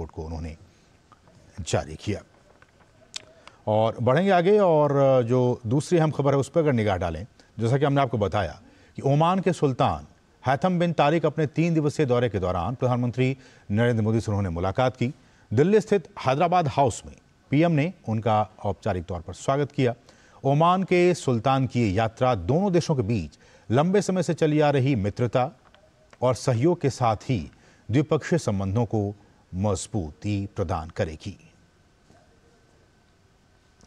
Report को उन्होंने जारी किया और बढ़ेंगे आगे और जो दूसरी अहम खबर है उस पर अगर निगाह डालें जैसा कि हमने आपको बताया कि ओमान के सुल्तान हैथम बिन तारिक अपने तीन दिवसीय दौरे के दौरान प्रधानमंत्री नरेंद्र मोदी से उन्होंने मुलाकात की दिल्ली स्थित हैदराबाद हाउस में पीएम ने उनका औपचारिक तौर पर स्वागत किया ओमान के सुल्तान की यात्रा दोनों देशों के बीच लंबे समय से चली आ रही मित्रता और सहयोग के साथ ही द्विपक्षीय संबंधों को मजबूती प्रदान करेगी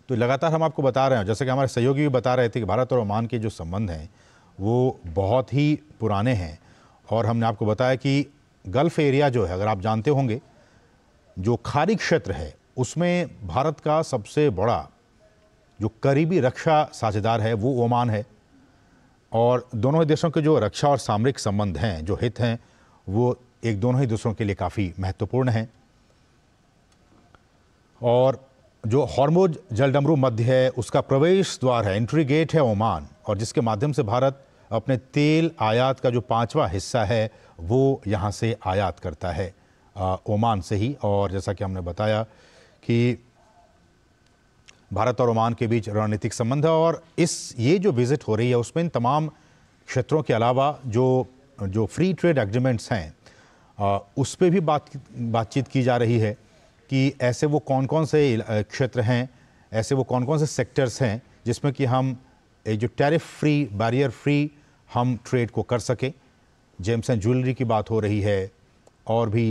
तो लगातार हम आपको बता रहे हैं जैसे कि हमारे सहयोगी भी बता रहे थे कि भारत और ओमान के जो संबंध हैं वो बहुत ही पुराने हैं और हमने आपको बताया कि गल्फ़ एरिया जो है अगर आप जानते होंगे जो खारी क्षेत्र है उसमें भारत का सबसे बड़ा जो करीबी रक्षा साझेदार है वो ओमान है और दोनों देशों के जो रक्षा और सामरिक संबंध हैं जो हित हैं वो एक दोनों ही दूसरों के लिए काफ़ी महत्वपूर्ण हैं और जो हॉर्मोज जलडमरू मध्य है उसका प्रवेश द्वार है एंट्री गेट है ओमान और जिसके माध्यम से भारत अपने तेल आयात का जो पांचवा हिस्सा है वो यहाँ से आयात करता है ओमान से ही और जैसा कि हमने बताया कि भारत और ओमान के बीच रणनीतिक संबंध है और इस ये जो विज़िट हो रही है उसमें इन तमाम क्षेत्रों के अलावा जो जो फ्री ट्रेड एग्रीमेंट्स हैं उस पर भी बात बातचीत की जा रही है कि ऐसे वो कौन कौन से क्षेत्र हैं ऐसे वो कौन कौन से सेक्टर्स हैं जिसमें कि हम जो टैरिफ फ्री बैरियर फ्री हम ट्रेड को कर सकें जेम्स एंड ज्वेलरी की बात हो रही है और भी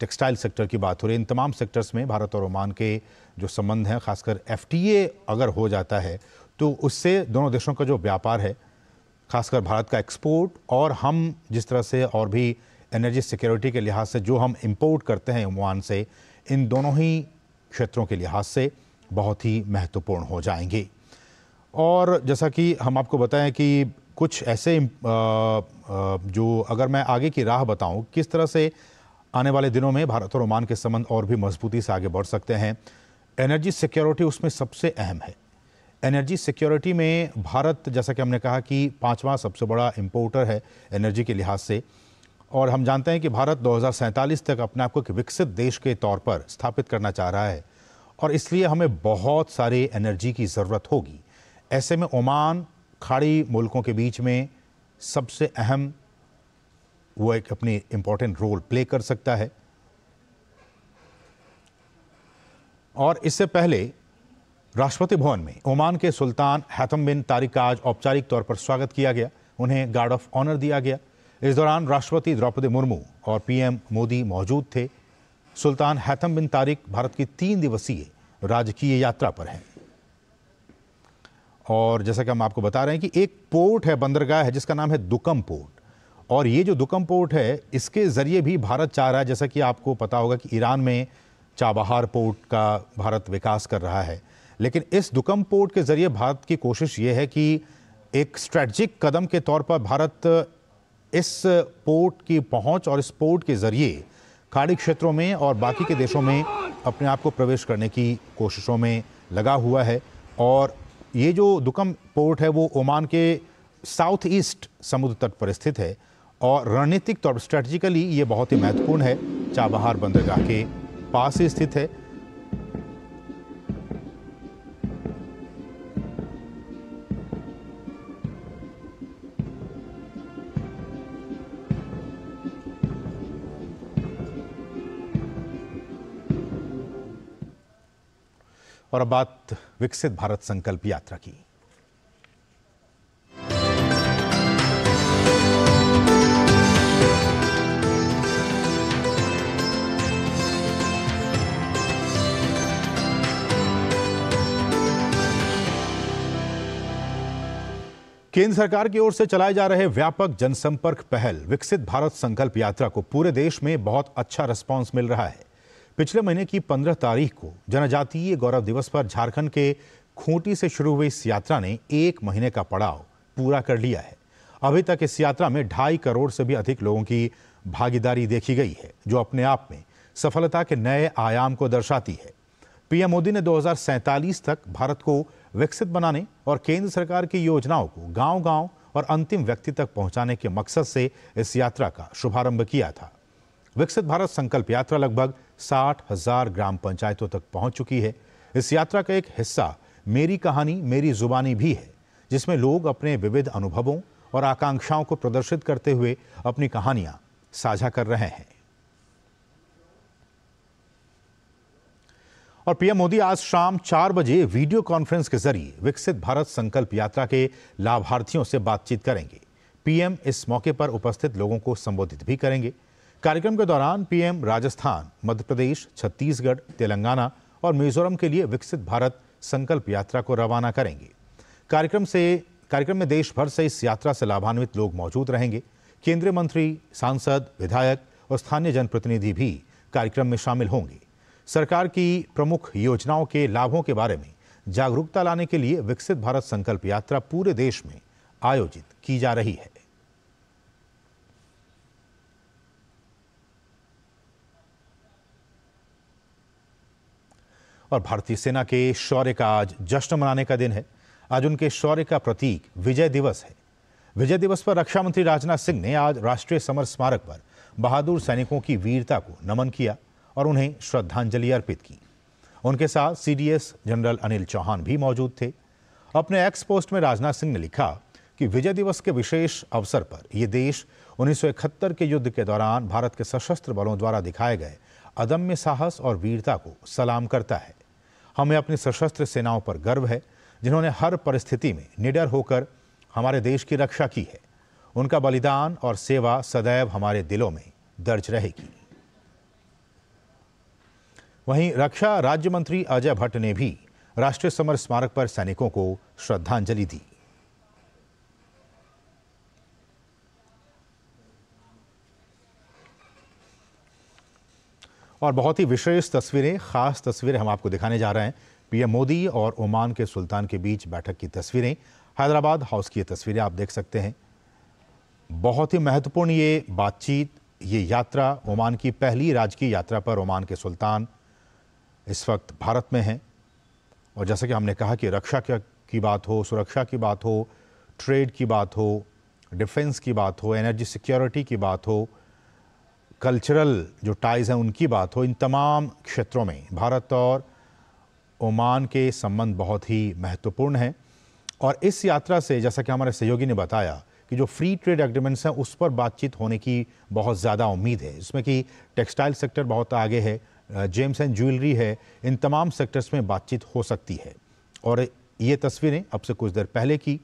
टेक्सटाइल सेक्टर की बात हो रही है इन तमाम सेक्टर्स में भारत और ओमान के जो संबंध हैं खासकर एफ अगर हो जाता है तो उससे दोनों देशों का जो व्यापार है खासकर भारत का एक्सपोर्ट और हम जिस तरह से और भी एनर्जी सिक्योरिटी के लिहाज से जो हम इम्पोर्ट करते हैं ओमान से इन दोनों ही क्षेत्रों के लिहाज से बहुत ही महत्वपूर्ण हो जाएंगे और जैसा कि हम आपको बताएं कि कुछ ऐसे जो अगर मैं आगे की राह बताऊं किस तरह से आने वाले दिनों में भारत और ओमान के संबंध और भी मजबूती से आगे बढ़ सकते हैं एनर्जी सिक्योरिटी उसमें सबसे अहम है एनर्जी सिक्योरिटी में भारत जैसा कि हमने कहा कि पांचवा सबसे बड़ा इम्पोर्टर है एनर्जी के लिहाज से और हम जानते हैं कि भारत दो तक अपने आप को एक विकसित देश के तौर पर स्थापित करना चाह रहा है और इसलिए हमें बहुत सारे एनर्जी की ज़रूरत होगी ऐसे में ओमान खाड़ी मुल्कों के बीच में सबसे अहम वो एक अपनी इम्पोर्टेंट रोल प्ले कर सकता है और इससे पहले राष्ट्रपति भवन में ओमान के सुल्तान हैथम बिन तारिक का आज औपचारिक तौर पर स्वागत किया गया उन्हें गार्ड ऑफ ऑनर दिया गया इस दौरान राष्ट्रपति द्रौपदी मुर्मू और पीएम मोदी मौजूद थे सुल्तान हैथम बिन तारिक भारत की तीन दिवसीय राजकीय यात्रा पर हैं और जैसा कि हम आपको बता रहे हैं कि एक पोर्ट है बंदरगाह है जिसका नाम है दुकम पोर्ट और ये जो दुकम पोर्ट है इसके ज़रिए भी भारत चाह रहा है जैसा कि आपको पता होगा कि ईरान में चाबहार पोर्ट का भारत विकास कर रहा है लेकिन इस दुकम पोर्ट के ज़रिए भारत की कोशिश ये है कि एक स्ट्रेटजिक कदम के तौर पर भारत इस पोर्ट की पहुंच और इस पोर्ट के ज़रिए खाड़ी क्षेत्रों में और बाकी के देशों में अपने आप को प्रवेश करने की कोशिशों में लगा हुआ है और ये जो दुकम पोर्ट है वो ओमान के साउथ ईस्ट समुद्र तट पर स्थित है और रणनीतिक तौर स्ट्रेटजिकली ये बहुत ही महत्वपूर्ण है चाबहार बंदरगाह के पास ही स्थित है और अब बात विकसित भारत संकल्प यात्रा की केंद्र सरकार की ओर से चलाए जा रहे व्यापक जनसंपर्क पहल विकसित भारत संकल्प यात्रा को पूरे देश में बहुत अच्छा रिस्पांस मिल रहा है पिछले महीने की 15 तारीख को जनजातीय गौरव दिवस पर झारखंड के खूंटी से शुरू हुई इस यात्रा ने एक महीने का पड़ाव पूरा कर लिया है अभी तक इस यात्रा में ढाई करोड़ से भी अधिक लोगों की भागीदारी देखी गई है जो अपने आप में सफलता के नए आयाम को दर्शाती है पीएम मोदी ने दो तक भारत को विकसित बनाने और केंद्र सरकार की योजनाओं को गांव-गांव और अंतिम व्यक्ति तक पहुंचाने के मकसद से इस यात्रा का शुभारंभ किया था विकसित भारत संकल्प यात्रा लगभग साठ हजार ग्राम पंचायतों तक पहुंच चुकी है इस यात्रा का एक हिस्सा मेरी कहानी मेरी जुबानी भी है जिसमें लोग अपने विविध अनुभवों और आकांक्षाओं को प्रदर्शित करते हुए अपनी कहानियां साझा कर रहे हैं और पीएम मोदी आज शाम चार बजे वीडियो कॉन्फ्रेंस के जरिए विकसित भारत संकल्प यात्रा के लाभार्थियों से बातचीत करेंगे पीएम इस मौके पर उपस्थित लोगों को संबोधित भी करेंगे कार्यक्रम के दौरान पीएम राजस्थान मध्य प्रदेश छत्तीसगढ़ तेलंगाना और मिजोरम के लिए विकसित भारत संकल्प यात्रा को रवाना करेंगे कार्यक्रम से कार्यक्रम में देश भर से इस यात्रा से लाभान्वित लोग मौजूद रहेंगे केंद्रीय मंत्री सांसद विधायक और स्थानीय जनप्रतिनिधि भी कार्यक्रम में शामिल होंगे सरकार की प्रमुख योजनाओं के लाभों के बारे में जागरूकता लाने के लिए विकसित भारत संकल्प यात्रा पूरे देश में आयोजित की जा रही है और भारतीय सेना के शौर्य का आज जश्न मनाने का दिन है आज उनके शौर्य का प्रतीक विजय दिवस है विजय दिवस पर रक्षा मंत्री राजनाथ सिंह ने आज राष्ट्रीय समर स्मारक पर बहादुर सैनिकों की वीरता को नमन किया और उन्हें श्रद्धांजलि अर्पित की उनके साथ सीडीएस जनरल अनिल चौहान भी मौजूद थे अपने एक्स पोस्ट में राजनाथ सिंह ने लिखा कि विजय दिवस के विशेष अवसर पर यह देश उन्नीस के युद्ध के दौरान भारत के सशस्त्र बलों द्वारा दिखाए गए अदम्य साहस और वीरता को सलाम करता है हमें अपनी सशस्त्र सेनाओं पर गर्व है जिन्होंने हर परिस्थिति में निडर होकर हमारे देश की रक्षा की है उनका बलिदान और सेवा सदैव हमारे दिलों में दर्ज रहेगी वहीं रक्षा राज्य मंत्री अजय भट्ट ने भी राष्ट्रीय समर स्मारक पर सैनिकों को श्रद्धांजलि दी और बहुत ही विशेष तस्वीरें खास तस्वीरें हम आपको दिखाने जा रहे हैं पीएम मोदी और ओमान के सुल्तान के बीच बैठक की तस्वीरें हैदराबाद हाउस की ये तस्वीरें आप देख सकते हैं बहुत ही महत्वपूर्ण ये बातचीत ये यात्रा ओमान की पहली राजकीय यात्रा पर ओमान के सुल्तान इस वक्त भारत में हैं और जैसा कि हमने कहा कि रक्षा की बात हो सुरक्षा की बात हो ट्रेड की बात हो डिफेंस की बात हो एनर्जी सिक्योरिटी की बात हो कल्चरल जो टाइज़ हैं उनकी बात हो इन तमाम क्षेत्रों में भारत और ओमान के संबंध बहुत ही महत्वपूर्ण हैं और इस यात्रा से जैसा कि हमारे सहयोगी ने बताया कि जो फ्री ट्रेड एग्रीमेंट्स हैं उस पर बातचीत होने की बहुत ज़्यादा उम्मीद है इसमें कि टेक्सटाइल सेक्टर बहुत आगे है जेम्स एंड ज्वेलरी है इन तमाम सेक्टर्स में बातचीत हो सकती है और ये तस्वीरें अब से कुछ देर पहले की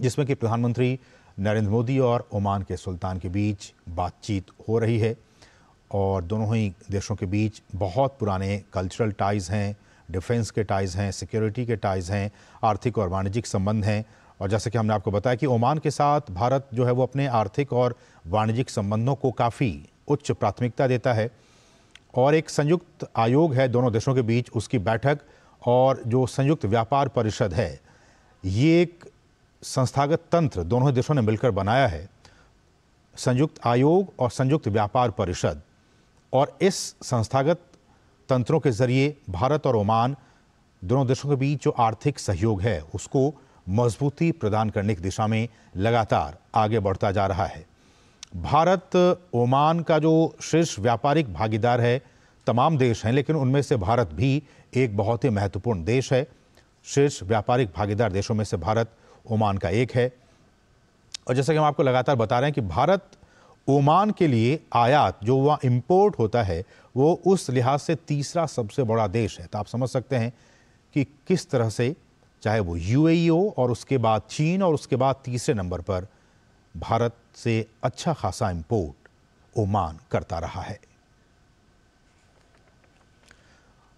जिसमें कि प्रधानमंत्री नरेंद्र मोदी और ओमान के सुल्तान के बीच बातचीत हो रही है और दोनों ही देशों के बीच बहुत पुराने कल्चरल टाइज़ हैं डिफेंस के टाइज़ हैं सिक्योरिटी के टाइज़ हैं आर्थिक और वाणिज्यिक संबंध हैं और जैसे कि हमने आपको बताया कि ओमान के साथ भारत जो है वो अपने आर्थिक और वाणिज्यिक संबंधों को काफ़ी उच्च प्राथमिकता देता है और एक संयुक्त आयोग है दोनों देशों के बीच उसकी बैठक और जो संयुक्त व्यापार परिषद है ये एक संस्थागत तंत्र दोनों देशों ने मिलकर बनाया है संयुक्त आयोग और संयुक्त व्यापार परिषद और इस संस्थागत तंत्रों के जरिए भारत और ओमान दोनों देशों के बीच जो आर्थिक सहयोग है उसको मजबूती प्रदान करने की दिशा में लगातार आगे बढ़ता जा रहा है भारत ओमान का जो शीर्ष व्यापारिक भागीदार है तमाम देश हैं लेकिन उनमें से भारत भी एक बहुत ही महत्वपूर्ण देश है शीर्ष व्यापारिक भागीदार देशों में से भारत ओमान का एक है और जैसा कि हम आपको लगातार बता रहे हैं कि भारत ओमान के लिए आयात जो वहाँ इम्पोर्ट होता है वो उस लिहाज से तीसरा सबसे बड़ा देश है तो आप समझ सकते हैं कि किस तरह से चाहे वो यू हो e और उसके बाद चीन और उसके बाद तीसरे नंबर पर भारत से अच्छा खासा इम्पोर्ट ओमान करता रहा है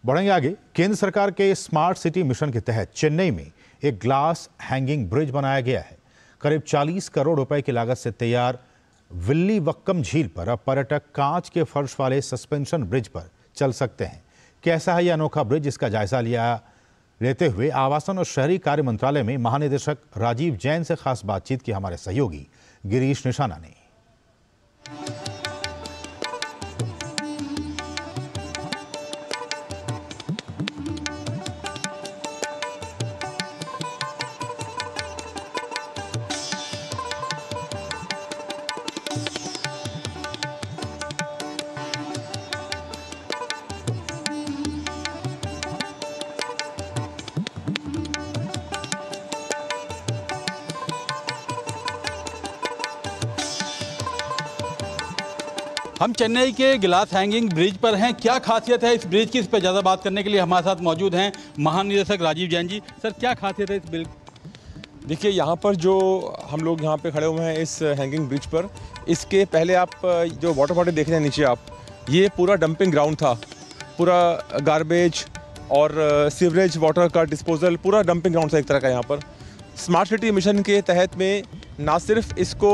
बढ़ेंगे आगे केंद्र सरकार के स्मार्ट सिटी मिशन के तहत चेन्नई में एक ग्लास हैंगिंग ब्रिज बनाया गया है करीब 40 करोड़ रुपए की लागत से तैयार विल्ली वक्कम झील पर अब पर्यटक कांच के फर्श वाले सस्पेंशन ब्रिज पर चल सकते हैं कैसा है यह अनोखा ब्रिज इसका जायजा लिया लेते हुए आवासन और शहरी कार्य मंत्रालय में महानिदेशक राजीव जैन से खास बातचीत की हमारे सहयोगी गिरीश निशाना ने हम चेन्नई के गिलास हैंगिंग ब्रिज पर हैं क्या खासियत है इस ब्रिज की इस पर ज़्यादा बात करने के लिए हमारे साथ मौजूद हैं महानिदेशक राजीव जैन जी सर क्या खासियत है इस ब्रिज देखिए यहाँ पर जो हम लोग यहाँ पे खड़े हुए हैं इस हैंगिंग ब्रिज पर इसके पहले आप जो वाटर बॉडी देख रहे हैं नीचे आप ये पूरा डंपिंग ग्राउंड था पूरा गार्बेज और सीवरेज वाटर का डिस्पोजल पूरा डंपिंग ग्राउंड था एक तरह का यहाँ पर स्मार्ट सिटी मिशन के तहत में ना सिर्फ इसको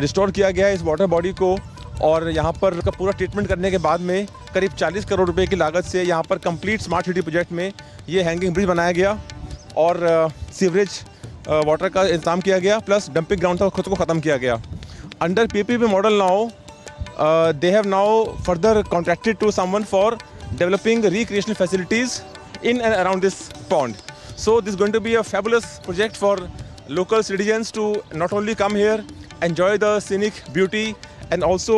रिस्टोर किया गया है इस वाटर बॉडी को और यहाँ पर का पूरा ट्रीटमेंट करने के बाद में करीब 40 करोड़ रुपए की लागत से यहाँ पर कंप्लीट स्मार्ट सिटी प्रोजेक्ट में ये हैंगिंग ब्रिज बनाया गया और सीवरेज वाटर का इंतजाम किया गया प्लस डंपिंग ग्राउंड था खुद को ख़त्म किया गया under PPP model now they have now further contracted to someone for developing recreational facilities in and around this pond so this going to be a fabulous project for local citizens to not only come here enjoy the scenic beauty and also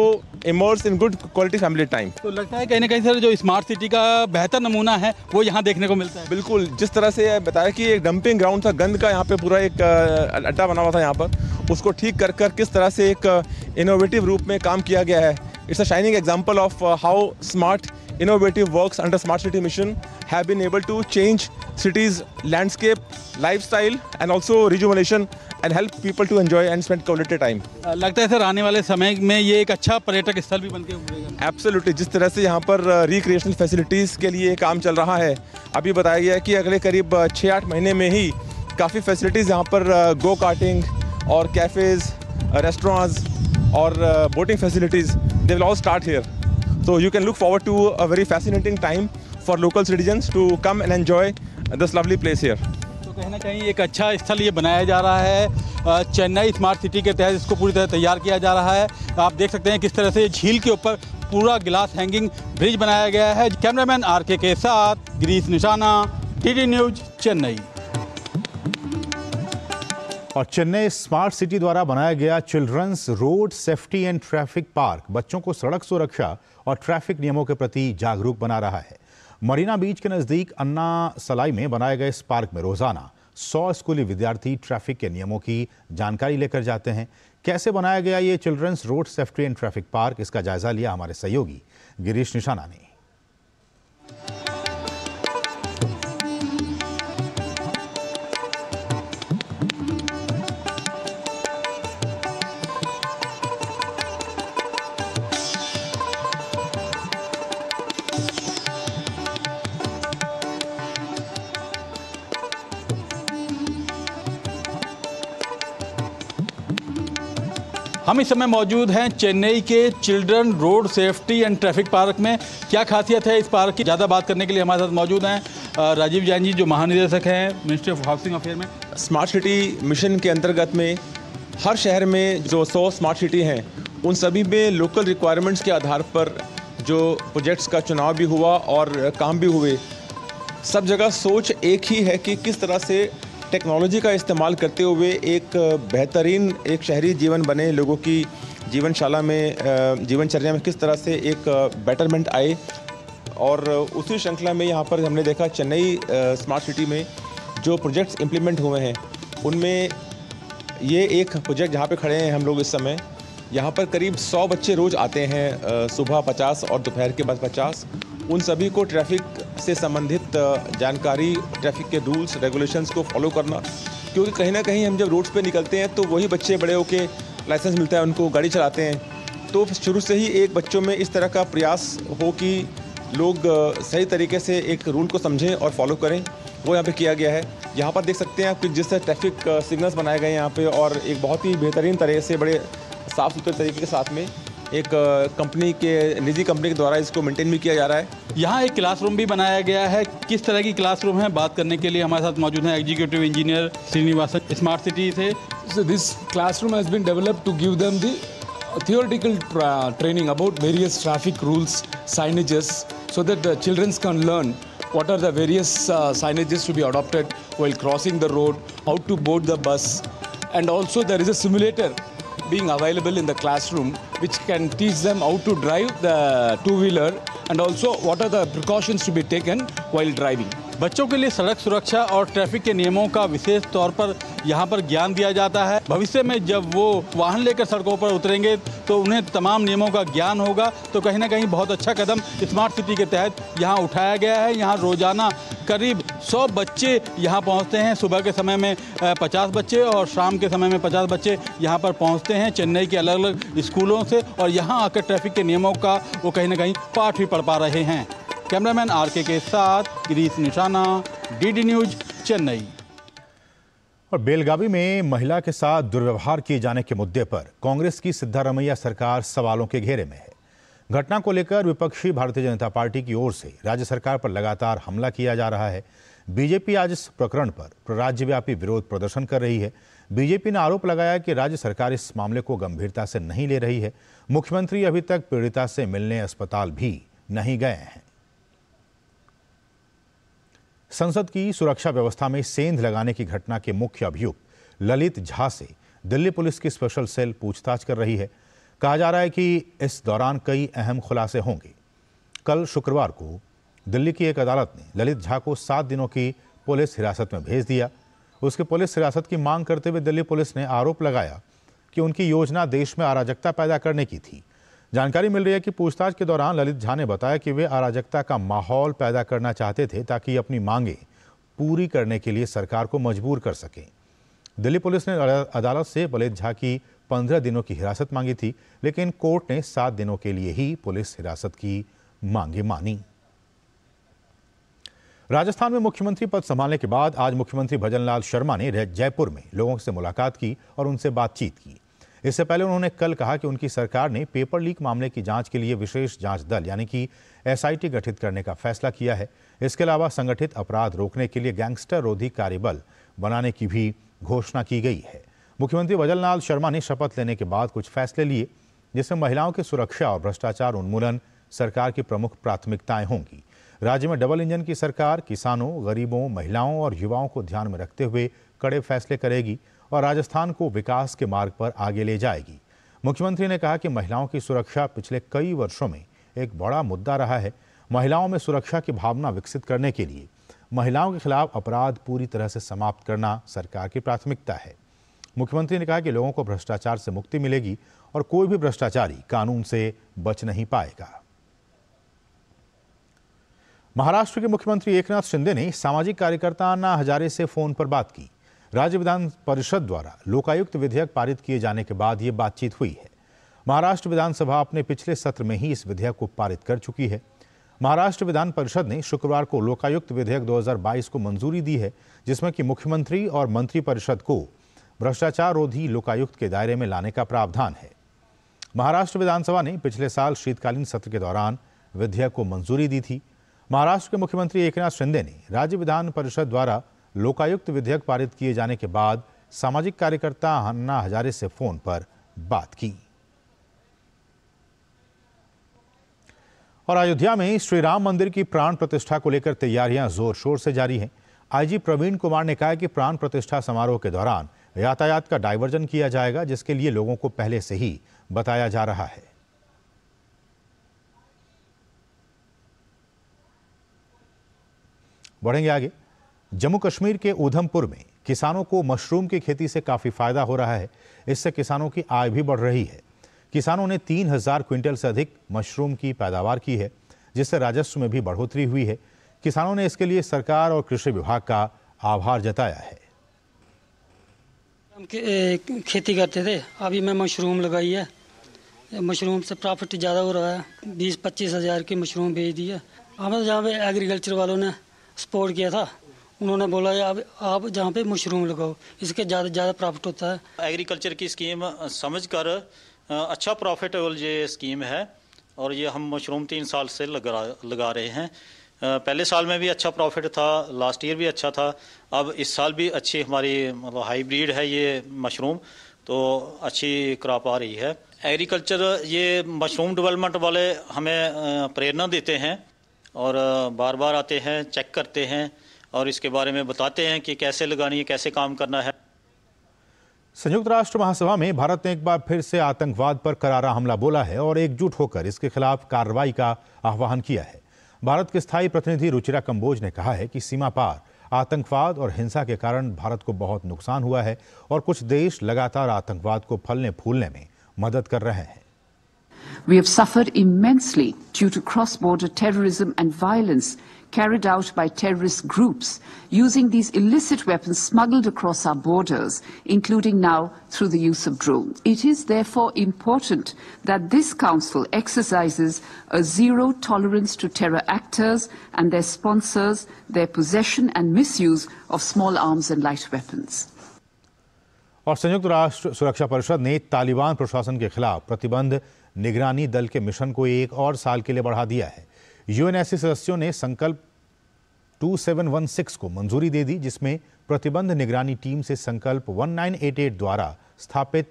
immerse in good quality family time तो लगता है कहीं ना कहीं sir जो smart city का बेहतर नमूना है वो यहाँ देखने को मिलता है बिल्कुल जिस तरह से बताया कि एक डंपिंग ग्राउंड था गंद का यहाँ पे पूरा एक अड्डा बना हुआ था यहाँ पर उसको ठीक कर कर किस तरह से एक इनोवेटिव रूप में काम किया गया है it's a shining example of how smart work under smart city mission have been able to change cities landscape lifestyle and also rejuvenation and help people to enjoy and spend quality time लगता है sir आने वाले समय में ये एक अच्छा पर्यटक स्थल भी बन के उभरेगा एब्सोल्युटली जिस तरह से यहाँ पर रिक्रिएशनल फैसिलिटीज़ के लिए काम चल रहा है अभी बताया गया है कि अगले करीब छः आठ महीने में ही काफ़ी फैसिलिटीज़ यहाँ पर गो कार्टिंग और कैफ़ेज़ रेस्टोरेंट्स और boating facilities they will all start here so you can look forward to a very fascinating time for local citizens to come and enjoy this lovely place here कहीं ना कहीं एक अच्छा स्थल ये बनाया जा रहा है चेन्नई स्मार्ट सिटी के तहत इसको पूरी तरह तैयार किया जा रहा है आप देख सकते हैं किस तरह से झील के ऊपर पूरा ग्लास हैंगिंग ब्रिज बनाया गया है कैमरामैन आर के, के साथ ग्रीस निशाना टी न्यूज चेन्नई और चेन्नई स्मार्ट सिटी द्वारा बनाया गया children's road safety and traffic park बच्चों को सड़क सुरक्षा और ट्रैफिक नियमों के प्रति जागरूक बना रहा है मरीना बीच के नज़दीक अन्ना सलाई में बनाए गए इस पार्क में रोज़ाना सौ स्कूली विद्यार्थी ट्रैफिक के नियमों की जानकारी लेकर जाते हैं कैसे बनाया गया ये children's road safety and traffic park इसका जायजा लिया हमारे सहयोगी गिरीश निशाना ने हम इस समय मौजूद हैं चेन्नई के children road safety and traffic park में क्या खासियत है इस पार्क की ज़्यादा बात करने के लिए हमारे साथ मौजूद हैं राजीव जैन जी जो महानिदेशक हैं मिनिस्ट्री ऑफ हाउसिंग अफेयर में स्मार्ट सिटी मिशन के अंतर्गत में हर शहर में जो सौ स्मार्ट सिटी हैं उन सभी में लोकल रिक्वायरमेंट्स के आधार पर जो प्रोजेक्ट्स का चुनाव भी हुआ और काम भी हुए सब जगह सोच एक ही है कि किस तरह से टेक्नोलॉजी का इस्तेमाल करते हुए एक बेहतरीन एक शहरी जीवन बने लोगों की जीवनशाला में जीवनचर्या में किस तरह से एक बेटरमेंट आए और उसी श्रृंखला में यहाँ पर हमने देखा चेन्नई स्मार्ट सिटी में जो प्रोजेक्ट्स इम्प्लीमेंट हुए हैं उनमें ये एक प्रोजेक्ट जहाँ पे खड़े हैं हम लोग इस समय यहाँ पर करीब 100 बच्चे रोज़ आते हैं सुबह 50 और दोपहर के बाद उन सभी को ट्रैफिक से संबंधित जानकारी ट्रैफिक के रूल्स रेगुलेशंस को फॉलो करना क्योंकि कहीं ना कहीं हम जब रोड्स पे निकलते हैं तो वही बच्चे बड़े होकर लाइसेंस मिलता है उनको गाड़ी चलाते हैं तो शुरू से ही एक बच्चों में इस तरह का प्रयास हो कि लोग सही तरीके से एक रूल को समझें और फॉलो करें वो यहाँ पे किया गया है यहाँ पर देख सकते हैं आप कि जिस तरह ट्रैफिक सिग्नल्स बनाए गए हैं यहाँ पे और एक बहुत ही बेहतरीन तरह से बड़े साफ़ सुथरे तरीके के साथ में एक कंपनी के निजी कंपनी के द्वारा इसको मेंटेन भी किया जा रहा है यहाँ एक क्लासरूम भी बनाया गया है किस तरह की क्लासरूम है बात करने के लिए हमारे साथ मौजूद है executive engineer Srinivasan smart city से this classroom has been developed to give them the theoretical training about various traffic rules signages so that children's can learn what are the various signages to be adopted well crossing the road how to board the bus and also there is a simulator being available in the classroom which can teach them how to drive the two-wheeler and also what are the precautions to be taken while driving. बच्चों के लिए सड़क सुरक्षा और traffic के नियमों का विशेष तौर पर यहाँ पर ज्ञान दिया जाता है भविष्य में जब वो वाहन लेकर सड़कों पर उतरेंगे तो उन्हें तमाम नियमों का ज्ञान होगा तो कहीं ना कहीं बहुत अच्छा कदम स्मार्ट सिटी के तहत यहाँ उठाया गया है यहाँ रोजाना करीब 100 बच्चे यहाँ पहुँचते हैं सुबह के समय में 50 बच्चे और शाम के समय में 50 बच्चे यहाँ पर पहुँचते हैं चेन्नई के अलग अलग स्कूलों से और यहाँ आकर ट्रैफिक के नियमों का वो कहीं ना कहीं पाठ भी पढ़ पा रहे हैं कैमरामैन आर के साथ गिरीश निशाना डी न्यूज चेन्नई और बेलगावी में महिला के साथ दुर्व्यवहार किए जाने के मुद्दे पर कांग्रेस की सिद्धारमैया सरकार सवालों के घेरे में है घटना को लेकर विपक्षी भारतीय जनता पार्टी की ओर से राज्य सरकार पर लगातार हमला किया जा रहा है बीजेपी आज इस प्रकरण पर राज्यव्यापी विरोध प्रदर्शन कर रही है बीजेपी ने आरोप लगाया कि राज्य सरकार इस मामले को गंभीरता से नहीं ले रही है मुख्यमंत्री अभी तक पीड़िता से मिलने अस्पताल भी नहीं गए हैं संसद की सुरक्षा व्यवस्था में सेंध लगाने की घटना के मुख्य अभियुक्त ललित झा से दिल्ली पुलिस की स्पेशल सेल पूछताछ कर रही है कहा जा रहा है कि इस दौरान कई अहम खुलासे होंगे कल शुक्रवार को दिल्ली की एक अदालत ने ललित झा को सात दिनों की पुलिस हिरासत में भेज दिया उसके पुलिस हिरासत की मांग करते हुए दिल्ली पुलिस ने आरोप लगाया कि उनकी योजना देश में अराजकता पैदा करने की थी जानकारी मिल रही है कि पूछताछ के दौरान ललित झा ने बताया कि वे अराजकता का माहौल पैदा करना चाहते थे ताकि अपनी मांगें पूरी करने के लिए सरकार को मजबूर कर सकें दिल्ली पुलिस ने अदालत से ललित झा की पंद्रह दिनों की हिरासत मांगी थी लेकिन कोर्ट ने सात दिनों के लिए ही पुलिस हिरासत की मांगे मानी राजस्थान में मुख्यमंत्री पद संभालने के बाद आज मुख्यमंत्री लाल शर्मा ने जयपुर में लोगों से मुलाकात की और उनसे बातचीत की इससे पहले उन्होंने कल कहा कि उनकी सरकार ने पेपर लीक मामले की जांच के लिए विशेष जांच दल यानी कि एसआईटी गठित करने का फैसला किया है इसके अलावा संगठित अपराध रोकने के लिए गैंगस्टर रोधी कार्यबल बनाने की भी घोषणा की गई है मुख्यमंत्री वजलनाल शर्मा ने शपथ लेने के बाद कुछ फैसले लिए जिसमें महिलाओं की सुरक्षा और भ्रष्टाचार उन्मूलन सरकार की प्रमुख प्राथमिकताएं होंगी राज्य में डबल इंजन की सरकार किसानों गरीबों महिलाओं और युवाओं को ध्यान में रखते हुए कड़े फैसले करेगी और राजस्थान को विकास के मार्ग पर आगे ले जाएगी मुख्यमंत्री ने कहा कि महिलाओं की सुरक्षा पिछले कई वर्षों में एक बड़ा मुद्दा रहा है महिलाओं में सुरक्षा की भावना विकसित करने के लिए महिलाओं के खिलाफ अपराध पूरी तरह से समाप्त करना सरकार की प्राथमिकता है मुख्यमंत्री ने कहा कि लोगों को भ्रष्टाचार से मुक्ति मिलेगी और कोई भी भ्रष्टाचारी कानून से बच नहीं पाएगा महाराष्ट्र के मुख्यमंत्री एकनाथ शिंदे ने सामाजिक कार्यकर्ता अन्ना हजारे से फोन पर बात की राज्य विधान परिषद द्वारा लोकायुक्त विधेयक पारित किए जाने के बाद यह बातचीत हुई है महाराष्ट्र विधानसभा अपने पिछले सत्र में ही इस विधेयक को पारित कर चुकी है महाराष्ट्र विधान परिषद ने शुक्रवार को लोकायुक्त विधेयक 2022 को मंजूरी दी है जिसमें कि मुख्यमंत्री और मंत्रिपरिषद को भ्रष्टाचार रोधी लोकायुक्त के दायरे में लाने का प्रावधान है महाराष्ट्र विधानसभा ने पिछले साल शीतकालीन सत्र के दौरान विधेयक को मंजूरी दी थी महाराष्ट्र के मुख्यमंत्री एकनाथ शिंदे ने राज्य विधान परिषद द्वारा लोकायुक्त विधेयक पारित किए जाने के बाद सामाजिक कार्यकर्ता हन्ना हजारे से फोन पर बात की और अयोध्या में श्री राम मंदिर की प्राण प्रतिष्ठा को लेकर तैयारियां जोर शोर से जारी हैं आईजी प्रवीण कुमार ने कहा कि प्राण प्रतिष्ठा समारोह के दौरान यातायात का डाइवर्जन किया जाएगा जिसके लिए लोगों को पहले से ही बताया जा रहा है बढ़ेंगे आगे जम्मू कश्मीर के उधमपुर में किसानों को मशरूम की खेती से काफ़ी फायदा हो रहा है इससे किसानों की आय भी बढ़ रही है किसानों ने तीन हजार क्विंटल से अधिक मशरूम की पैदावार की है जिससे राजस्व में भी बढ़ोतरी हुई है किसानों ने इसके लिए सरकार और कृषि विभाग का आभार जताया है हम खेती करते थे अभी मैं मशरूम लगाई है मशरूम से प्रॉफिट ज़्यादा हो रहा है बीस पच्चीस हज़ार की मशरूम बेच दी है हमें जहाँ पे एग्रीकल्चर वालों ने सपोर्ट किया था उन्होंने बोला अब आप जहाँ पे मशरूम लगाओ इसके ज़्यादा ज़्यादा प्रॉफिट होता है एग्रीकल्चर की स्कीम समझ कर अच्छा प्रॉफिटेबल ये स्कीम है और ये हम मशरूम तीन साल से लगा लगा रहे हैं पहले साल में भी अच्छा प्रॉफिट था लास्ट ईयर भी अच्छा था अब इस साल भी अच्छी हमारी मतलब हाईब्रीड है ये मशरूम तो अच्छी क्रॉप आ रही है एग्रीकल्चर ये मशरूम डेवलपमेंट वाले हमें प्रेरणा देते हैं और बार बार आते हैं चेक करते हैं और इसके बारे में बताते हैं कि कैसे लगानी है कैसे काम करना है संयुक्त राष्ट्र महासभा में भारत ने एक बार फिर से आतंकवाद पर करारा हमला बोला है और एकजुट होकर इसके खिलाफ कार्रवाई का आह्वान किया है भारत के स्थायी प्रतिनिधि रुचिरा कंबोज ने कहा है कि सीमा पार आतंकवाद और हिंसा के कारण भारत को बहुत नुकसान हुआ है और कुछ देश लगातार आतंकवाद को फलने फूलने में मदद कर रहे हैं We have suffered immensely due to cross border terrorism and violence carried out by terrorist groups using these illicit weapons smuggled across our borders, including now through the use of drones. It is therefore important that this Council exercises a zero tolerance to terror actors and their sponsors, their possession and misuse of small arms and light weapons. और संयुक्त राष्ट्र सुरक्षा परिषद ने तालिबान प्रशासन के खिलाफ प्रतिबंध निगरानी दल के मिशन को एक और साल के लिए बढ़ा दिया है यूएनएससी सदस्यों ने संकल्प 2716 को मंजूरी दे दी जिसमें प्रतिबंध निगरानी टीम से संकल्प 1988 द्वारा स्थापित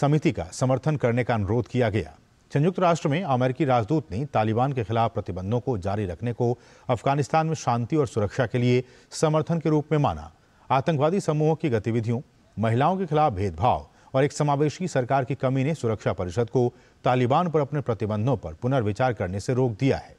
समिति का समर्थन करने का अनुरोध किया गया संयुक्त राष्ट्र में अमेरिकी राजदूत ने तालिबान के खिलाफ प्रतिबंधों को जारी रखने को अफगानिस्तान में शांति और सुरक्षा के लिए समर्थन के रूप में माना आतंकवादी समूहों की गतिविधियों महिलाओं के खिलाफ भेदभाव और एक समावेशी सरकार की कमी ने सुरक्षा परिषद को तालिबान पर अपने प्रतिबंधों पर पुनर्विचार करने से रोक दिया है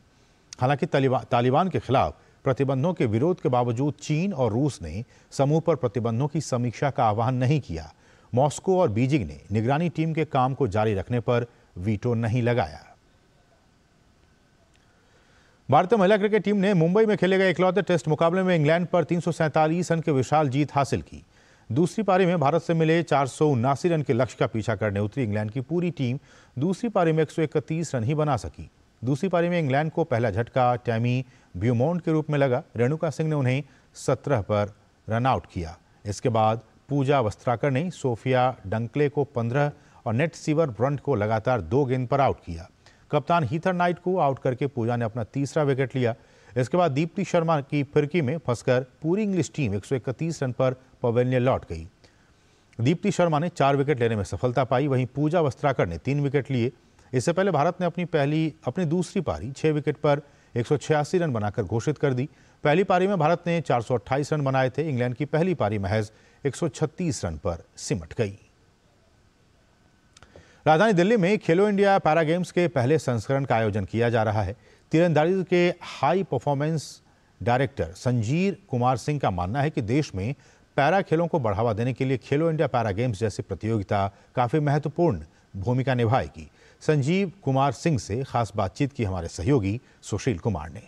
हालांकि तालिबान के खिलाफ प्रतिबंधों के विरोध के बावजूद चीन और रूस ने समूह पर प्रतिबंधों की समीक्षा का आह्वान नहीं किया मॉस्को और बीजिंग ने निगरानी टीम के काम को जारी रखने पर वीटो नहीं लगाया भारतीय महिला क्रिकेट टीम ने मुंबई में खेले गए इकलौते टेस्ट मुकाबले में इंग्लैंड पर तीन रन की विशाल जीत हासिल की दूसरी पारी में भारत से मिले चार रन के लक्ष्य का पीछा करने उतरी इंग्लैंड की पूरी टीम दूसरी पारी में एक रन ही बना सकी दूसरी पारी में इंग्लैंड को पहला झटका टैमी ब्यूमोंड के रूप में लगा रेणुका सिंह ने उन्हें सत्रह पर रनआउट किया इसके बाद पूजा वस्त्राकर ने सोफिया डंकले को पंद्रह और नेट सीवर ब्रंट को लगातार दो गेंद पर आउट किया कप्तान हीथर नाइट को आउट करके पूजा ने अपना तीसरा विकेट लिया इसके बाद दीप्ति शर्मा की फिरकी में फंसकर पूरी इंग्लिश टीम एक रन पर पवेलियन लौट गई दीप्ति शर्मा ने चार विकेट लेने में सफलता पाई वहीं पूजा वस्त्राकर ने तीन विकेट लिए इससे पहले भारत ने अपनी पहली अपनी दूसरी पारी छः विकेट पर एक रन बनाकर घोषित कर दी पहली पारी में भारत ने चार रन बनाए थे इंग्लैंड की पहली पारी महज एक रन पर सिमट गई राजधानी दिल्ली में खेलो इंडिया पैरा गेम्स के पहले संस्करण का आयोजन किया जा रहा है तीरंदाजी के high performance director Sanjeev Kumar Singh का मानना है कि देश में पैरा खेलों को बढ़ावा देने के लिए खेलो इंडिया पैरा गेम्स जैसी प्रतियोगिता काफ़ी महत्वपूर्ण भूमिका निभाएगी संजीव कुमार सिंह से खास बातचीत की हमारे सहयोगी सुशील कुमार ने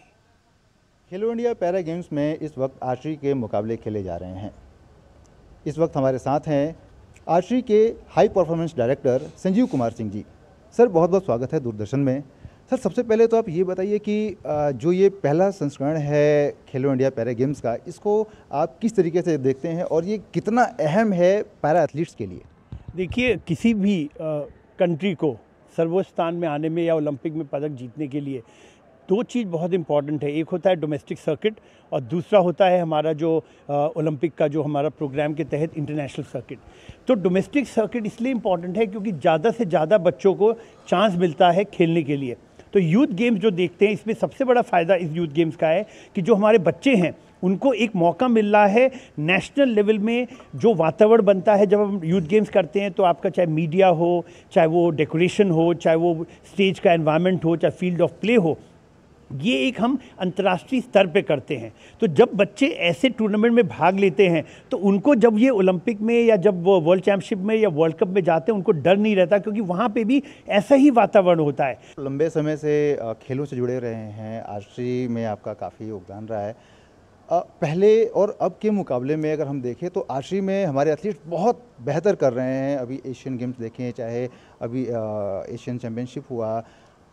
खेलो इंडिया पैरा गेम्स में इस वक्त आर्चरी के मुकाबले खेले जा रहे हैं इस वक्त हमारे साथ हैं आर्चरी के high performance director Sanjeev Kumar Singh ji sir बहुत बहुत स्वागत है दूरदर्शन में सर सबसे पहले तो आप ये बताइए कि जो ये पहला संस्करण है खेलो इंडिया पैरा गेम्स का इसको आप किस तरीके से देखते हैं और ये कितना अहम है पैरा एथलीट्स के लिए देखिए किसी भी कंट्री को सर्वोच्च स्थान में आने में या ओलंपिक में पदक जीतने के लिए दो चीज़ बहुत इंपॉर्टेंट है एक होता है डोमेस्टिक सर्किट और दूसरा होता है हमारा जो ओलंपिक का जो हमारा प्रोग्राम के तहत इंटरनेशनल सर्किट तो डोमेस्टिक सर्किट इसलिए इम्पॉर्टेंट है क्योंकि ज़्यादा से ज़्यादा बच्चों को चांस मिलता है खेलने के लिए तो यूथ गेम्स जो देखते हैं इसमें सबसे बड़ा फ़ायदा इस यूथ गेम्स का है कि जो हमारे बच्चे हैं उनको एक मौका मिल रहा है नेशनल लेवल में जो वातावरण बनता है जब हम यूथ गेम्स करते हैं तो आपका चाहे मीडिया हो चाहे वो डेकोरेशन हो चाहे वो स्टेज का एनवायरनमेंट हो चाहे फील्ड ऑफ प्ले हो ये एक हम अंतर्राष्ट्रीय स्तर पे करते हैं तो जब बच्चे ऐसे टूर्नामेंट में भाग लेते हैं तो उनको जब ये ओलंपिक में या जब वर्ल्ड चैंपियनशिप में या वर्ल्ड कप में जाते हैं उनको डर नहीं रहता क्योंकि वहाँ पे भी ऐसा ही वातावरण होता है लंबे समय से खेलों से जुड़े रहे हैं आज में आपका काफ़ी योगदान रहा है पहले और अब के मुकाबले में अगर हम देखें तो आशरी में हमारे एथलीट बहुत बेहतर कर रहे हैं अभी एशियन गेम्स देखें चाहे अभी एशियन चैम्पियनशिप हुआ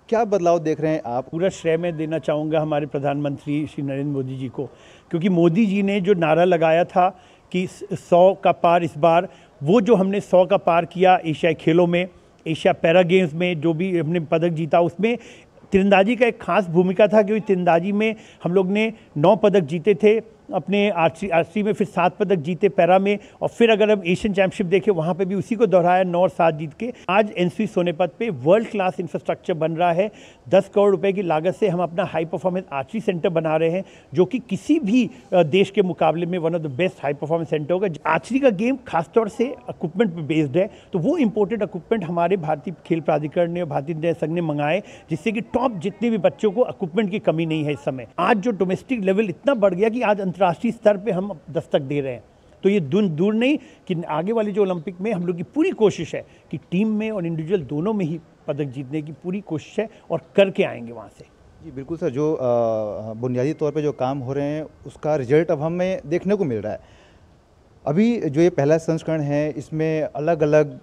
क्या बदलाव देख रहे हैं आप पूरा श्रेय मैं देना चाहूँगा हमारे प्रधानमंत्री श्री नरेंद्र मोदी जी को क्योंकि मोदी जी ने जो नारा लगाया था कि सौ का पार इस बार वो जो हमने सौ का पार किया एशियाई खेलों में एशिया पैरा गेम्स में जो भी हमने पदक जीता उसमें तिरंदाजी का एक खास भूमिका था क्योंकि तिरंदाजी में हम लोग ने नौ पदक जीते थे अपने आरसी में फिर सात पदक जीते पैरा में और फिर अगर हम एशियन चैंपियनशिप देखें वहाँ पे भी उसी को दोहराया नौ और सात जीत के आज एन सोनेपत पे वर्ल्ड क्लास इंफ्रास्ट्रक्चर बन रहा है दस करोड़ रुपए की लागत से हम अपना हाई परफॉर्मेंस आर्चरी सेंटर बना रहे हैं जो कि किसी भी देश के मुकाबले में one of the best high performance centre होगा आर्चरी का गेम खासतौर से इक्विपमेंट पर बेस्ड है तो वो इंपोर्टेड इक्विपमेंट हमारे भारतीय खेल प्राधिकरण ने और भारतीय निर्देश संघ ने मंगाए जिससे कि टॉप जितने भी बच्चों को इक्विपमेंट की कमी नहीं है इस समय आज जो डोमेस्टिक लेवल इतना बढ़ गया कि आज अंतर्राष्ट्रीय स्तर पे हम दस्तक दे रहे हैं तो ये दून दूर नहीं कि आगे वाले जो ओलंपिक में हम लोग की पूरी कोशिश है कि टीम में और इंडिविजुअल दोनों में ही पदक जीतने की पूरी कोशिश है और करके आएंगे वहाँ से जी बिल्कुल सर जो बुनियादी तौर पे जो काम हो रहे हैं उसका रिजल्ट अब हमें देखने को मिल रहा है अभी जो ये पहला संस्करण है इसमें अलग अलग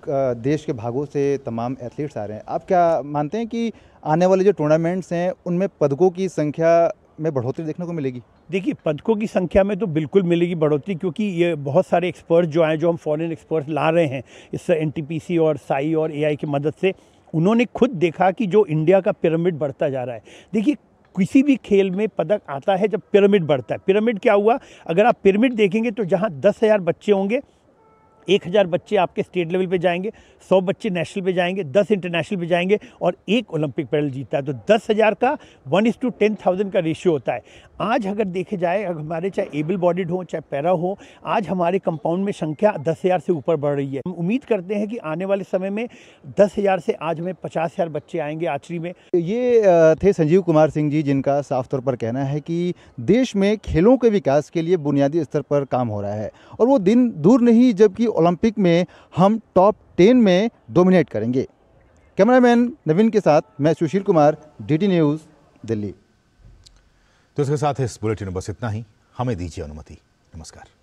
देश के भागों से तमाम एथलीट्स आ रहे हैं आप क्या मानते हैं कि आने वाले जो टूर्नामेंट्स हैं उनमें पदकों की संख्या में बढ़ोतरी देखने को मिलेगी देखिए पदकों की संख्या में तो बिल्कुल मिलेगी बढ़ोतरी क्योंकि ये बहुत सारे एक्सपर्ट जो आए जो हम फॉरेन एक्सपर्ट्स ला रहे हैं इस एन और साई और ए की मदद से उन्होंने खुद देखा कि जो इंडिया का पिरामिड बढ़ता जा रहा है देखिए किसी भी खेल में पदक आता है जब पिरामिड बढ़ता है पिरामिड क्या हुआ अगर आप पिरामिड देखेंगे तो जहाँ दस हज़ार बच्चे होंगे एक हज़ार बच्चे आपके स्टेट लेवल पे जाएंगे सौ बच्चे नेशनल पे जाएंगे दस इंटरनेशनल पे जाएंगे और एक ओलंपिक मेडल जीतता है तो दस हज़ार का one is to ten thousand का रेशियो होता है आज अगर देखे जाए अगर हमारे चाहे एबल बॉडीड हों चाहे पैरा हो आज हमारे कंपाउंड में संख्या दस हज़ार से ऊपर बढ़ रही है हम उम्मीद करते हैं कि आने वाले समय में दस हज़ार से आज हमें पचास हज़ार बच्चे आएंगे आचरी में ये थे संजीव कुमार सिंह जी जिनका साफ तौर पर कहना है कि देश में खेलों के विकास के लिए बुनियादी स्तर पर काम हो रहा है और वो दिन दूर नहीं जबकि ओलंपिक में हम टॉप टेन में डोमिनेट करेंगे कैमरामैन नवीन के साथ मैं सुशील कुमार डी न्यूज़ दिल्ली तो इसके साथ इस बुलेटिन बस इतना ही हमें दीजिए अनुमति नमस्कार